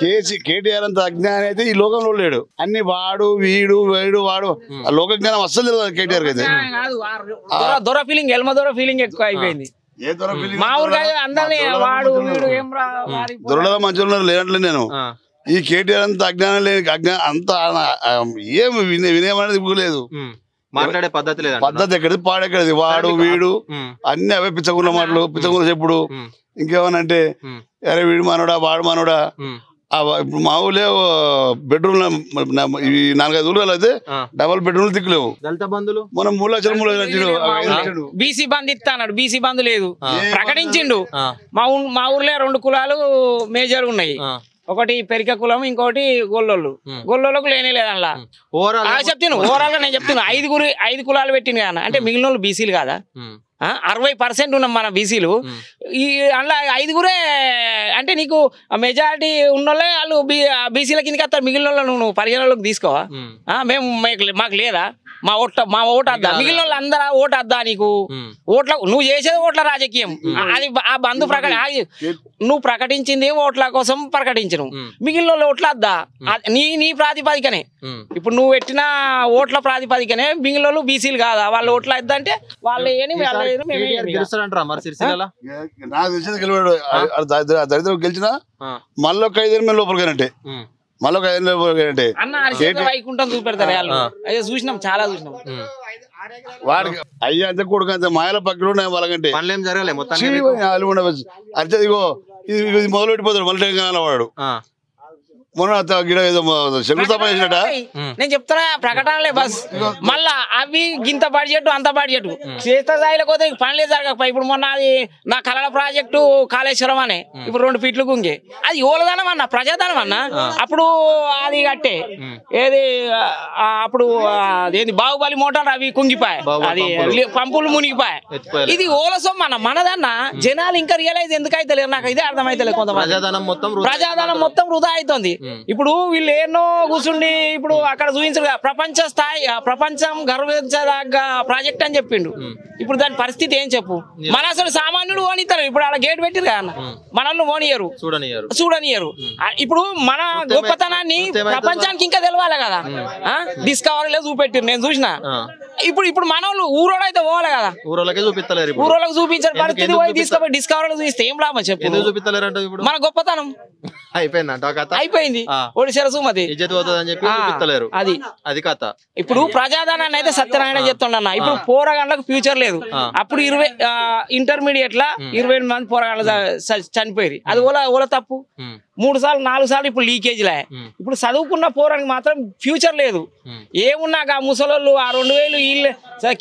KC KTR అంత అజ్ఞానం అయితే ఈ లోకంలో లేడు అన్ని వాడు వీడు వేడు వాడు hmm. ఆ లోక జ్ఞానం అస్సలు తెలియదు కేటీఆర్ అయితే దొర ఫీలింగ్ ఎల్మ దొర ఫీలింగ్ ఎక్కువ అయిపోయింది hmm. మా ఊరు అందరినీ దొరలో మంచి hmm. లేనట్లు నేను ఈ కేటీఆర్ అంత అజ్ఞానం లేని అంత ఏం వినయమనేది లేదు మాట్లాడే పద్ధతి లేదు పద్ధతి ఎక్కడ పాడెక్కడిది వాడు వీడు అన్ని అవే పిచ్చగున్న మాటలు పిచ్చగున్న చెప్పుడు ఇంకేమనంటే అరే వీడు మనోడా వాడు మనోడా ఇప్పుడు మా ఊళ్ళే బెడ్రూమ్ ఈ నాలుగైదు ఊళ్ళు అయితే డబల్ బెడ్రూమ్ దిక్కులేవు దళిత మనం మూడు లక్షలు బీసీ బంద్ ఇస్తాడు బీసీ బంద్ లేదు ప్రకటించిండు మా మా ఊర్లో రెండు కులాలు మేజర్ ఉన్నాయి ఒకటి పెరిక కులం ఇంకోటి గొల్లోళ్ళు గొల్లోళ్ళకు లేనే లేదు అలా ఓవరాల్ చెప్తాను ఓవరాల్ గా నేను చెప్తున్నా ఐదుగురు ఐదు కులాలు పెట్టింది కదా అంటే మిగిలిన వాళ్ళు బీసీలు కదా అరవై పర్సెంట్ ఉన్నాం మన బీసీలు ఈ అందులో ఐదుగురే అంటే నీకు మెజారిటీ ఉన్న వాళ్ళు బీసీల కిందకి వస్తారు మిగిలిన వాళ్ళు నువ్వు పరిగణలోకి తీసుకోవా మేము మాకు లేదా మా ఓట్ మా ఓటు వద్దా మిగిలిన వాళ్ళు అందరా ఓటు వద్దా నీకు ఓట్ల నువ్వు చేసేది ఓట్ల రాజకీయం అది ఆ బంధు ప్రకటి నువ్వు ప్రకటించింది ఓట్ల కోసం ప్రకటించను మిగిలిన వాళ్ళు ఓట్ల వద్దా నీ నీ ప్రాతిపదికనే ఇప్పుడు నువ్వు పెట్టిన ఓట్ల ప్రాతిపదికనే మిగిలిన వాళ్ళు బీసీలు కాదా వాళ్ళు ఓట్ల వద్దా అంటే వాళ్ళు ఏమి వాళ్ళు దరిద్రం గెలిచిన మళ్ళీ ఒక ఐదు మేము అంటే మళ్ళీ ఒక ఐదు వైకుంఠం చూపెడతారు చూసినాం చాలా చూసినాం వాడికి అయ్యా అంత కొడుకు అంత మాయల పక్కన వాళ్ళకంటే పనులేం మొత్తం ఇది మొదలు పెట్టిపోతాడు మళ్ళీ వాడు మొన్న శంకుస్థాపన చేసినట నేను చెప్తున్నా ప్రకటనలే బస్ మళ్ళా అవి గింత బడ్జెట్ అంత బడ్జెట్ క్షేత్రస్థాయిలో పోతే పనులే జరగకపోయి ఇప్పుడు మొన్న అది నా కళల ప్రాజెక్టు కాళేశ్వరం అనే ఇప్పుడు రెండు ఫీట్లు గుంగి అది యువలదానం అన్న ప్రజాదనం అన్న అప్పుడు అది కట్టే ఏది అప్పుడు ఏంది బాహుబలి మోటార్ అవి కుంగిపాయ అది పంపులు మునిగిపాయ ఇది ఓల సొమ్మ అన్న మనదన్న జనాలు ఇంకా రియలైజ్ ఎందుకు అయితే నాకు ఇదే అర్థమైతే కొంత ప్రజాదానం మొత్తం వృధా అవుతుంది ఇప్పుడు వీళ్ళు ఎన్నో కూర్చుండి ఇప్పుడు అక్కడ చూపించారు ప్రపంచ స్థాయి ప్రపంచం గర్వించదాకా ప్రాజెక్ట్ అని చెప్పిండు ఇప్పుడు దాని పరిస్థితి ఏం చెప్పు మన అసలు సామాన్యుడు ఓనిస్తారు ఇప్పుడు అలా గేట్ పెట్టిరు కదా మనల్ని ఓనియరు చూడనియరు చూడనియరు ఇప్పుడు మన గొప్పతనాన్ని ప్రపంచానికి ఇంకా తెలవాలి కదా డిస్కవరీలో చూపెట్టిరు నేను చూసిన ఇప్పుడు ఇప్పుడు మనోళ్ళు ఊరోడు అయితే పోవాలి కదా ఊరోళ్ళకి చూపిస్తలేరు ఊరోలకు చూపించారు పరిస్థితి పోయి తీసుకుపోయి డిస్కవర్ చూపిస్తే ఏం లాభం చెప్పు చూపిస్తలేరు అంటే ఇప్పుడు మన గొప్పతనం అయిపోయిందంట అయిపోయింది ఒడిశాల సుమతి చెప్పి అది అది కథ ఇప్పుడు ప్రజాధనాన్ని అయితే సత్యనారాయణ చెప్తుండన్న ఇప్పుడు పోరగాళ్ళకు ఫ్యూచర్ లేదు అప్పుడు ఇరవై ఇంటర్మీడియట్ లా ఇరవై ఎనిమిది మంది పోరగాళ్ళు చనిపోయి అది ఓలా ఓలా తప్పు మూడు సార్లు నాలుగు సార్లు ఇప్పుడు లీకేజ్ లే ఇప్పుడు చదువుకున్న పోరానికి మాత్రం ఫ్యూచర్ లేదు ఏమున్నా ఆ ముసలోళ్ళు ఆ రెండు వేలు ఈ వీళ్ళు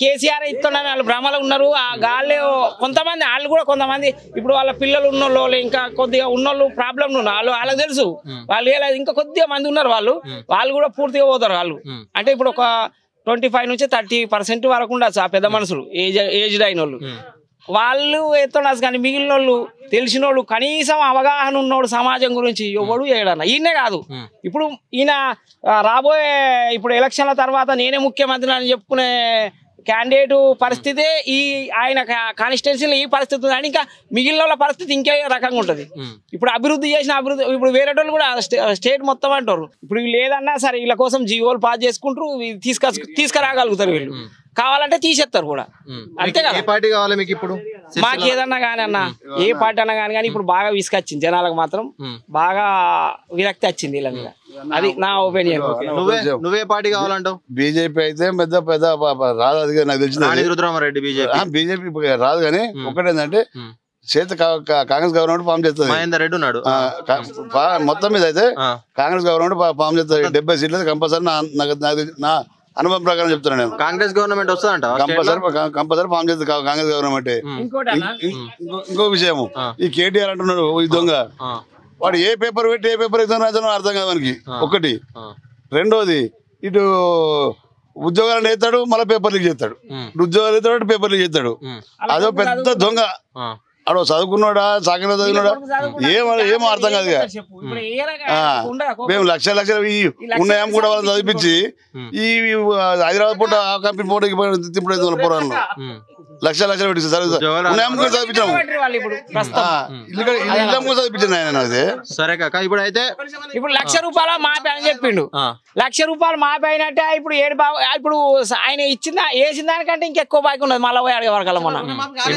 కేసీఆర్ ఇస్తున్నారని వాళ్ళు భ్రమలు ఉన్నారు ఆ గాలి కొంతమంది వాళ్ళు కూడా కొంతమంది ఇప్పుడు వాళ్ళ పిల్లలు ఉన్న వాళ్ళు ఇంకా కొద్దిగా ఉన్నోళ్ళు ప్రాబ్లం వాళ్ళు వాళ్ళకి తెలుసు వాళ్ళు ఇంకా కొద్దిగా మంది ఉన్నారు వాళ్ళు వాళ్ళు కూడా పూర్తిగా పోతారు వాళ్ళు అంటే ఇప్పుడు ఒక ట్వంటీ ఫైవ్ నుంచి థర్టీ పర్సెంట్ వరకు ఉండొచ్చు ఆ పెద్ద మనుషులు ఏజ్ ఏజ్డ్ అయిన వాళ్ళు వాళ్ళు ఎత్తడాస్ కానీ మిగిలిన వాళ్ళు తెలిసిన వాళ్ళు కనీసం అవగాహన ఉన్నోడు సమాజం గురించి ఎవడు చేయడన్నా ఈయనే కాదు ఇప్పుడు ఈయన రాబోయే ఇప్పుడు ఎలక్షన్ల తర్వాత నేనే ముఖ్యమంత్రి అని చెప్పుకునే క్యాండిడేట్ పరిస్థితి ఈ ఆయన కాన్స్టిట్యున్సీలో ఈ పరిస్థితి ఉంది ఇంకా మిగిలిన వాళ్ళ పరిస్థితి ఇంకే రకంగా ఉంటుంది ఇప్పుడు అభివృద్ధి చేసిన అభివృద్ధి ఇప్పుడు వేరే వాళ్ళు కూడా స్టేట్ మొత్తం అంటారు ఇప్పుడు లేదన్నా సరే వీళ్ళ కోసం జీవోలు పాస్ చేసుకుంటారు తీసుక తీసుకురాగలుగుతారు వీళ్ళు కావాలంటే తీసేస్తారు కూడా అంతే కదా పార్టీ కావాలి మీకు ఇప్పుడు మాకు ఏదన్నా కానీ అన్న ఏ పార్టీ అన్నా కానీ కానీ ఇప్పుడు బాగా విసుకొచ్చింది జనాలకు మాత్రం బాగా విరక్తి వచ్చింది వీళ్ళ మీద అది నా ఒపీనియన్ నువ్వే నువ్వే పార్టీ కావాలంటావు బీజేపీ అయితే పెద్ద పెద్ద రాదు అది నాకు తెలిసింది రుద్రమారెడ్డి బీజేపీ బీజేపీ రాదు కానీ ఒకటేందంటే చేత కాంగ్రెస్ గవర్నమెంట్ ఫామ్ చేస్తుంది మహేందర్ రెడ్డి ఉన్నాడు మొత్తం మీద అయితే కాంగ్రెస్ గవర్నమెంట్ ఫామ్ చేస్తుంది డెబ్బై సీట్లు కంపల్సరీ నా అనుభవం ప్రకారం చెప్తున్నా నేను కాంగ్రెస్ గవర్నమెంట్ వస్తుందంట కంపల్సరీ కంపల్సరీ ఫామ్ చేస్తుంది కాంగ్రెస్ గవర్నమెంట్ ఇంకో విషయం ఈ కేటీఆర్ అంటున్నాడు ఈ దొంగ వాడు ఏ పేపర్ పెట్టి ఏ పేపర్ ఎగ్జామ్ రాసానో అర్థం కాదు మనకి ఒకటి రెండోది ఇటు ఉద్యోగాలను వేస్తాడు మళ్ళీ పేపర్ లీక్ చేస్తాడు ఉద్యోగాలు వేస్తాడు పేపర్ లీక్ చేస్తాడు అదో పెద్ద దొంగ అడో చదువుకున్నాడా సాగిన చదువుకున్నాడా ఏమో ఏమో అర్థం కాదు మేము లక్ష లక్షలు ఉన్నాయా కూడా వాళ్ళని చదివించి ఈ హైదరాబాద్ పూట ఆ కంపెనీ పూటకి తిప్పుడు ఐదు వందల పూర్వంలో లక్ష లక్షలు పెట్టింది చదివించాము ఇల్లు ఆయన సరే కాక ఇప్పుడు అయితే ఇప్పుడు లక్ష రూపాయలు మాపే అని చెప్పిండు లక్ష రూపాయలు మాపే అయినట్టే ఇప్పుడు ఏడు ఇప్పుడు ఆయన ఇచ్చిన వేసిన దానికంటే ఇంకెక్కువ బాకీ ఉన్నది మళ్ళీ పోయి అడిగే వరకల్లా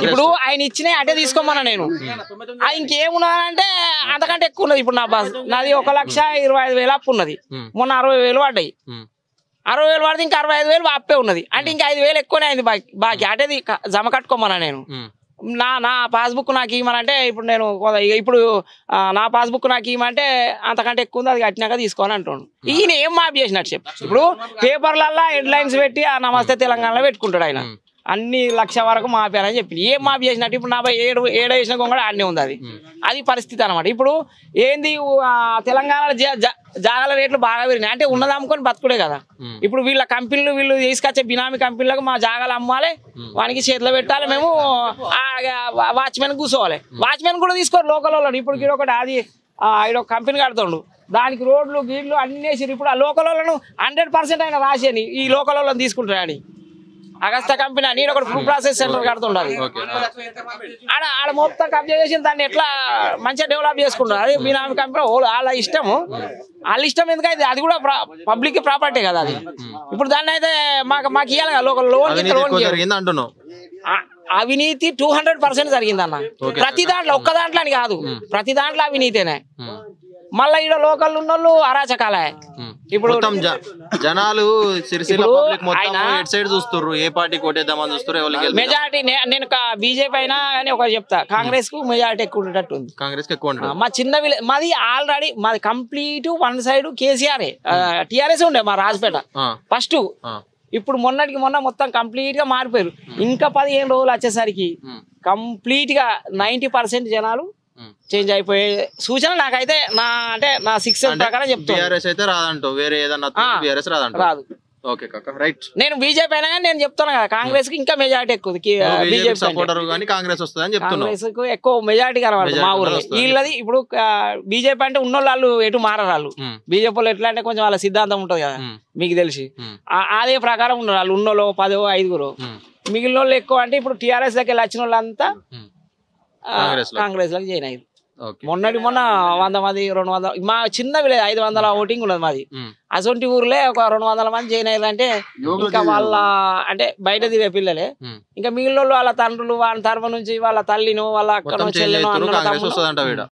ఇప్పుడు ఆయన ఇచ్చిన అంటే తీసుకు తీసుకోమన్నా నేను ఇంకేమున్నదంటే అంతకంటే ఎక్కువ ఉన్నది ఇప్పుడు నా బాస్ నాది ఒక లక్ష ఇరవై ఐదు వేలు అప్పు ఉన్నది మొన్న అరవై వేలు పడ్డాయి అరవై వేలు పడితే ఇంకా అరవై ఐదు వేలు అప్పే ఉన్నది అంటే ఇంకా ఐదు వేలు ఎక్కువనే అయింది బాకీ బాకీ జమ కట్టుకోమన్నా నేను నా నా పాస్బుక్ నాకు ఇవ్వమనంటే ఇప్పుడు నేను ఇప్పుడు నా పాస్బుక్ నాకు ఇవ్వమంటే అంతకంటే ఎక్కువ ఉంది అది కట్టినాక తీసుకోని అంటాడు ఈయన ఏం మాఫ్ చేసినట్టు చెప్పు ఇప్పుడు పేపర్లల్లా హెడ్లైన్స్ పెట్టి ఆ నమస్తే తెలంగాణలో పెట్టుకుంటాడు ఆయన అన్ని లక్ష వరకు మాపారని చెప్పి ఏం మాఫీ చేసినట్టు ఇప్పుడు నలభై ఏడు ఏడు వేసిన కూడా అన్ని ఉంది అది అది పరిస్థితి అనమాట ఇప్పుడు ఏంది తెలంగాణలో జాగాల రేట్లు బాగా పెరిగినాయి అంటే ఉన్నది అమ్ముకొని బతుకుడే కదా ఇప్పుడు వీళ్ళ కంపెనీలు వీళ్ళు తీసుకొచ్చే బినామీ కంపెనీలకు మా జాగాలు అమ్మాలి వానికి చేతిలో పెట్టాలి మేము వాచ్మెన్ కూర్చోవాలి వాచ్మెన్ కూడా తీసుకోరు లోకల్ వాళ్ళు ఇప్పుడు ఇక్కడ ఒకటి అది ఇక్కడ ఒక కంపెనీ కడుతుండు దానికి రోడ్లు గీడ్లు అన్ని వేసారు ఇప్పుడు ఆ లోకల్ వాళ్ళను హండ్రెడ్ పర్సెంట్ ఆయన రాసేని ఈ లోకల్ వాళ్ళని తీసుకుంటారని అగస్త కంపెనీ నేను ఒక ఫుడ్ ప్రాసెస్ సెంటర్ కడుతుండాలి ఆడ ఆడ మొత్తం కబ్జా చేసిన దాన్ని ఎట్లా మంచిగా డెవలప్ చేసుకుంటారు అది మీ నామ కంపెనీ వాళ్ళ ఇష్టము వాళ్ళ ఇష్టం ఎందుకైతే అది కూడా పబ్లిక్ ప్రాపర్టీ కదా అది ఇప్పుడు దాన్ని అయితే మాకు మాకు ఇవ్వాలి ఒక లోన్ లోన్ అవినీతి టూ హండ్రెడ్ పర్సెంట్ జరిగిందన్న ప్రతి దాంట్లో ఒక్క దాంట్లో అని కాదు ప్రతి దాంట్లో అవినీతేనే మళ్ళీ ఈడ లోకల్ ఉన్నోళ్ళు అరాచకాలే ఇప్పుడు జనాలు చూస్తారు సైడ్ ఏ పార్టీ కొట్టేద్దామని చూస్తారు మెజార్టీ నేను బీజేపీ అయినా కానీ ఒక చెప్తా కాంగ్రెస్ కు మెజార్టీ ఎక్కువ ఉండేటట్టు ఉంది కాంగ్రెస్ ఎక్కువ మా చిన్న మాది ఆల్రెడీ మాది complete one side KCR TRS ఉండే మా రాజపేట ఫస్ట్ ఇప్పుడు మొన్నటికి మొన్న మొత్తం కంప్లీట్ గా మారిపోయారు ఇంకా పదిహేను రోజులు వచ్చేసరికి కంప్లీట్ గా నైన్టీ పర్సెంట్ జనాలు చేంజ్ hmm. అయిపోయే సూచన నాకైతే నా అంటే నా సిక్స్ ప్రకారం చెప్తాను వేరే ఏదన్నా రాదు నేను బీజేపీ అయినా నేను చెప్తాను కదా కాంగ్రెస్ కి ఇంకా మెజార్టీ ఎక్కువ బీజేపీ కాంగ్రెస్ కాంగ్రెస్ ఎక్కువ మెజార్టీ కనబడదు మా ఊర్లో వీళ్ళది ఇప్పుడు బీజేపీ అంటే ఉన్న వాళ్ళు ఎటు మారరాళ్ళు బీజేపీలో hmm. ఎట్లా అంటే కొంచెం వాళ్ళ సిద్ధాంతం ఉంటది కదా hmm. మీకు తెలిసి అదే ప్రకారం ఉన్నారు వాళ్ళు ఉన్నోళ్ళు పదో ఐదుగురు మిగిలిన వాళ్ళు ఎక్కువ అంటే ఇప్పుడు టీఆర్ఎస్ దగ్గర వచ్చిన వాళ్ళంతా కాంగ్రెస్ లో జాయిన్ అయింది మొన్నటి మొన్న వంద మంది రెండు వందల మా చిన్న విలేజ్ ఐదు వందల ఓటింగ్ ఉన్నది మాది అసొంటి ఊర్లే ఒక రెండు వందల మంది జాయిన్ అయ్యారంటే ఇంకా వాళ్ళ అంటే బయట దిగే పిల్లలే ఇంకా మిగిలిన వాళ్ళ తండ్రులు వాళ్ళ తరఫు నుంచి వాళ్ళ తల్లిను వాళ్ళ అక్కను చెల్లెను అన్న